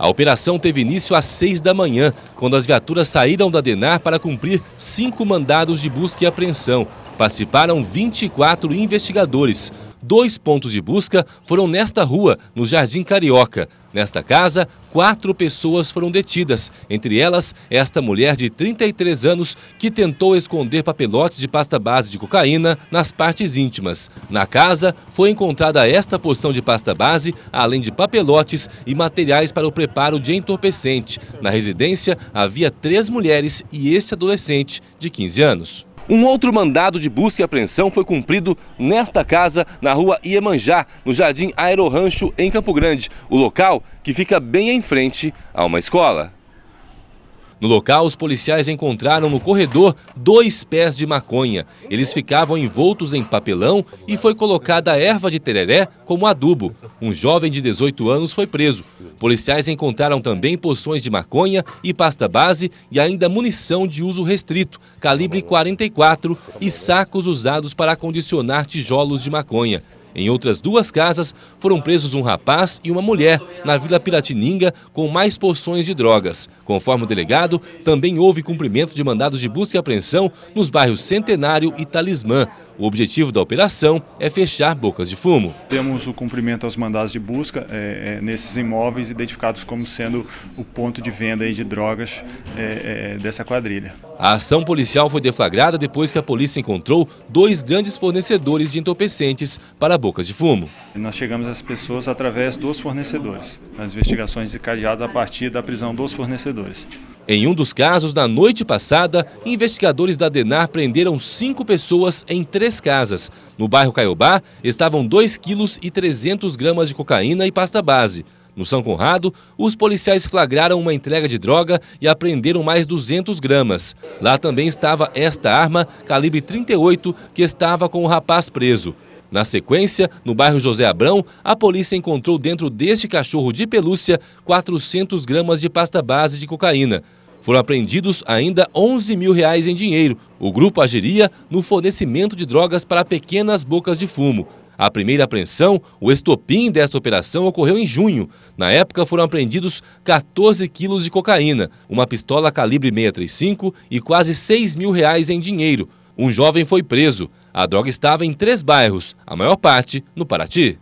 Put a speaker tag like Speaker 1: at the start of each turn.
Speaker 1: A operação teve início às 6 da manhã, quando as viaturas saíram da DENAR para cumprir cinco mandados de busca e apreensão. Participaram 24 investigadores. Dois pontos de busca foram nesta rua, no Jardim Carioca. Nesta casa, quatro pessoas foram detidas, entre elas esta mulher de 33 anos que tentou esconder papelotes de pasta base de cocaína nas partes íntimas. Na casa, foi encontrada esta porção de pasta base, além de papelotes e materiais para o preparo de entorpecente. Na residência, havia três mulheres e este adolescente de 15 anos. Um outro mandado de busca e apreensão foi cumprido nesta casa, na rua Iemanjá, no Jardim Aero Rancho, em Campo Grande, o local que fica bem em frente a uma escola. No local, os policiais encontraram no corredor dois pés de maconha. Eles ficavam envoltos em papelão e foi colocada erva de tereré como adubo. Um jovem de 18 anos foi preso. Policiais encontraram também poções de maconha e pasta base e ainda munição de uso restrito, calibre 44 e sacos usados para acondicionar tijolos de maconha. Em outras duas casas, foram presos um rapaz e uma mulher na Vila Piratininga com mais porções de drogas. Conforme o delegado, também houve cumprimento de mandados de busca e apreensão nos bairros Centenário e Talismã, o objetivo da operação é fechar bocas de fumo. Temos o cumprimento aos mandados de busca é, é, nesses imóveis identificados como sendo o ponto de venda de drogas é, é, dessa quadrilha. A ação policial foi deflagrada depois que a polícia encontrou dois grandes fornecedores de entorpecentes para bocas de fumo. Nós chegamos às pessoas através dos fornecedores. As investigações encadeadas a partir da prisão dos fornecedores. Em um dos casos, na noite passada, investigadores da DENAR prenderam cinco pessoas em três casas. No bairro Caiobá, estavam 2,3 quilos e gramas de cocaína e pasta base. No São Conrado, os policiais flagraram uma entrega de droga e apreenderam mais 200 gramas. Lá também estava esta arma, calibre 38, que estava com o rapaz preso. Na sequência, no bairro José Abrão, a polícia encontrou dentro deste cachorro de pelúcia 400 gramas de pasta base de cocaína. Foram apreendidos ainda 11 mil reais em dinheiro. O grupo agiria no fornecimento de drogas para pequenas bocas de fumo. A primeira apreensão, o estopim desta operação, ocorreu em junho. Na época foram apreendidos 14 quilos de cocaína, uma pistola calibre 635 e quase 6 mil reais em dinheiro. Um jovem foi preso. A droga estava em três bairros, a maior parte no Paraty.